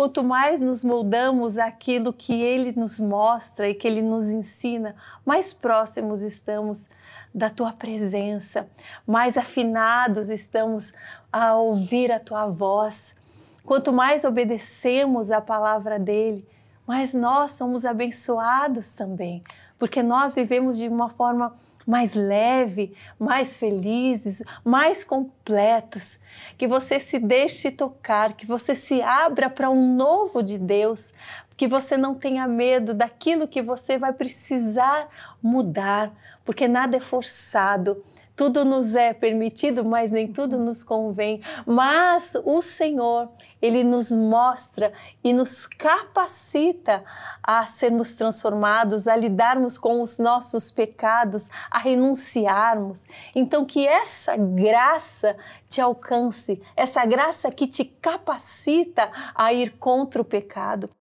Quanto mais nos moldamos aquilo que Ele nos mostra e que Ele nos ensina, mais próximos estamos da Tua presença, mais afinados estamos a ouvir a Tua voz. Quanto mais obedecemos à palavra dEle, mais nós somos abençoados também, porque nós vivemos de uma forma mais leve, mais felizes, mais completos, que você se deixe tocar, que você se abra para um novo de Deus, que você não tenha medo daquilo que você vai precisar mudar, porque nada é forçado, tudo nos é permitido, mas nem tudo uhum. nos convém. Mas o Senhor, Ele nos mostra e nos capacita a sermos transformados, a lidarmos com os nossos pecados, a renunciarmos. Então, que essa graça te alcance, essa graça que te capacita a ir contra o pecado.